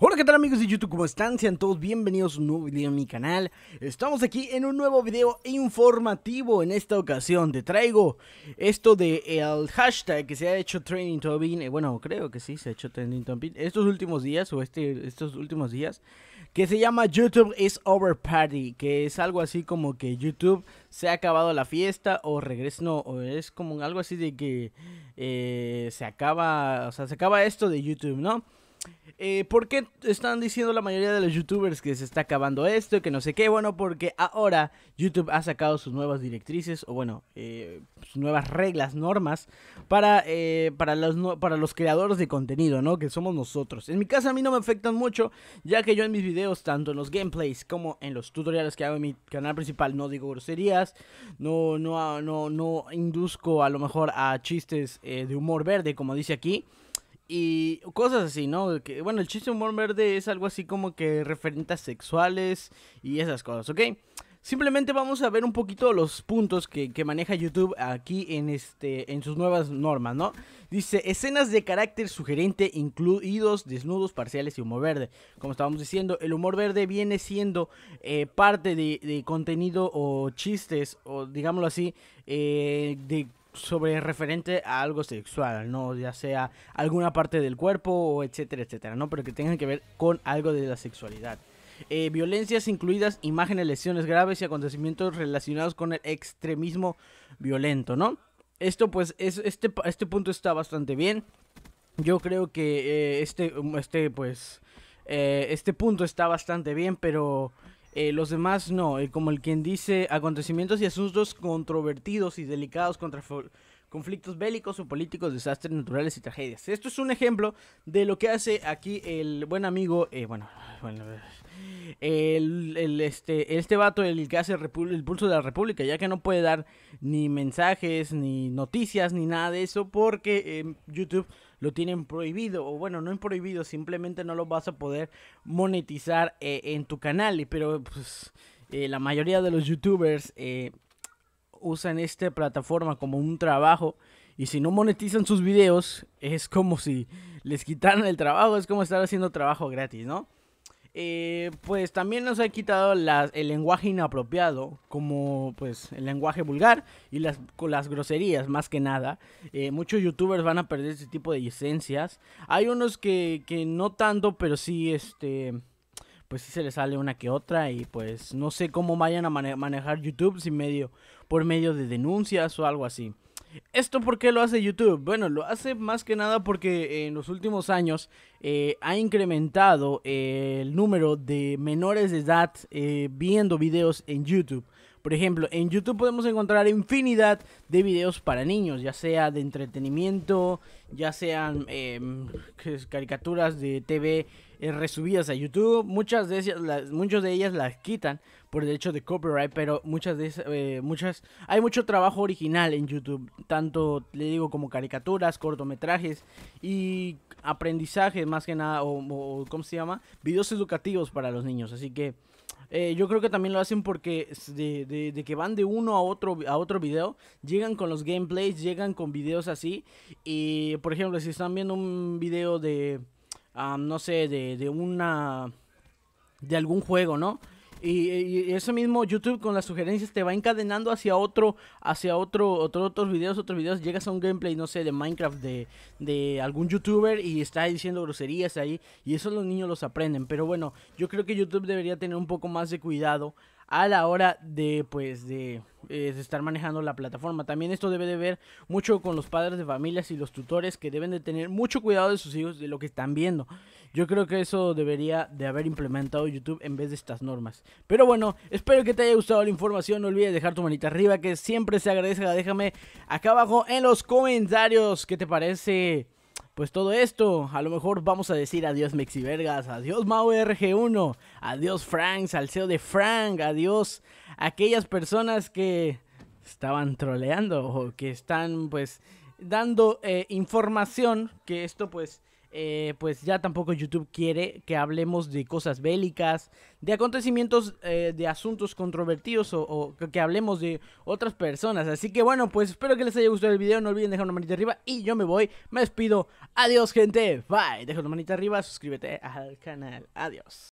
Hola, ¿qué tal amigos de YouTube? ¿Cómo están? Sean todos bienvenidos a un nuevo video en mi canal. Estamos aquí en un nuevo video informativo. En esta ocasión te traigo esto de el hashtag que se ha hecho Training Tobin. Eh, bueno, creo que sí, se ha hecho Training Tobin estos últimos días o este, estos últimos días. Que se llama YouTube is over party. Que es algo así como que YouTube se ha acabado la fiesta o regresa. No, o es como algo así de que eh, se acaba, o sea, se acaba esto de YouTube, ¿no? Eh, ¿Por qué están diciendo la mayoría de los youtubers que se está acabando esto y que no sé qué? Bueno, porque ahora YouTube ha sacado sus nuevas directrices, o bueno, eh, sus nuevas reglas, normas, para, eh, para, los, para los creadores de contenido, ¿no? Que somos nosotros. En mi caso a mí no me afectan mucho, ya que yo en mis videos, tanto en los gameplays como en los tutoriales que hago en mi canal principal, no digo groserías, no, no, no, no induzco a lo mejor a chistes eh, de humor verde, como dice aquí. Y cosas así, ¿no? Que, bueno, el chiste humor verde es algo así como que referentes sexuales y esas cosas, ¿ok? Simplemente vamos a ver un poquito los puntos que, maneja YouTube aquí en, este, en sus nuevas normas, ¿no? Dice, escenas de carácter sugerente, incluidos desnudos, parciales y humor verde. Como estábamos diciendo, el humor verde viene siendo eh, parte de, contenido o chistes, o digámoslo así, eh, de sobre referente a algo sexual, ¿no? Ya sea alguna parte del cuerpo o etcétera, etcétera, ¿no? Pero que tengan que ver con algo de la sexualidad. Eh, violencias incluidas imágenes, lesiones graves y acontecimientos relacionados con el extremismo violento, ¿no? Esto pues, es, este, este punto está bastante bien. Yo creo que eh, este, este, pues, eh, este punto está bastante bien, pero eh, los demás no, eh, como el quien dice acontecimientos y asuntos controvertidos y delicados contra conflictos bélicos o políticos, desastres naturales y tragedias. Esto es un ejemplo de lo que hace aquí el buen amigo, eh, bueno, el, este, este vato, el que hace el, el, pulso de la República, ya que no puede dar ni mensajes, ni noticias, ni nada de eso, porque em, YouTube lo tienen prohibido, o bueno, no es prohibido, simplemente no lo vas a poder monetizar eh, en tu canal, pero pues eh, la mayoría de los youtubers eh, usan esta plataforma como un trabajo. Y si no monetizan sus videos, es como si les quitaran el trabajo, es como estar haciendo trabajo gratis, ¿no? Eh, pues también nos ha quitado el lenguaje inapropiado, como pues el lenguaje vulgar y las, las groserías más que nada. Eh, muchos youtubers van a perder este tipo de licencias. Hay unos que, no tanto, pero sí este pues se les sale una que otra y pues no sé cómo vayan a manejar YouTube sin medio por medio de denuncias o algo así. ¿Esto por qué lo hace YouTube? Bueno, lo hace más que nada porque en los últimos años eh, ha incrementado eh, el número de menores de edad eh, viendo videos en YouTube. Por ejemplo, en YouTube podemos encontrar infinidad de videos para niños, ya sea de entretenimiento, ya sean em, caricaturas de TV eh, resubidas a YouTube. Muchas de ellas, las, de ellas las quitan por el hecho de copyright, pero muchas de eh, muchas hay mucho trabajo original en YouTube, tanto le digo como caricaturas, cortometrajes y aprendizajes más que nada o, cómo se llama, videos educativos para los niños, así que eh, yo creo que también lo hacen porque de, de, que van de uno a otro, a otro video, llegan con los gameplays, llegan con videos así. Y por ejemplo, si están viendo un video de, no sé, de, de, una... de algún juego, ¿no? Y, eso mismo YouTube con las sugerencias te va encadenando hacia otro, hacia otro, otro, otros videos, otros videos. Llegas a un gameplay, no sé, de Minecraft de, de algún youtuber y está diciendo groserías ahí. Y eso los niños los aprenden. Pero bueno, yo creo que YouTube debería tener un poco más de cuidado a la hora de, pues, de estar manejando la plataforma. También esto debe de ver mucho con los padres de familias y los tutores que deben de tener mucho cuidado de sus hijos, de lo que están viendo. Yo creo que eso debería de haber implementado YouTube en vez de estas normas. Pero bueno, espero que te haya gustado la información. No olvides dejar tu manita arriba, que siempre se agradece. Déjame acá abajo en los comentarios qué te parece pues todo esto, a lo mejor vamos a decir adiós Vergas, adiós rg 1 adiós Frank, Salseo de Frank, adiós aquellas personas que estaban troleando o que están pues dando eh, información que esto pues eh, pues ya tampoco YouTube quiere que hablemos de cosas bélicas, de acontecimientos, eh, de asuntos controvertidos o, o, que hablemos de otras personas. Así que bueno, pues espero que les haya gustado el video. No olviden dejar una manita arriba y yo me voy. Me despido. Adiós, gente. Bye. Deja una manita arriba, suscríbete al canal. Adiós.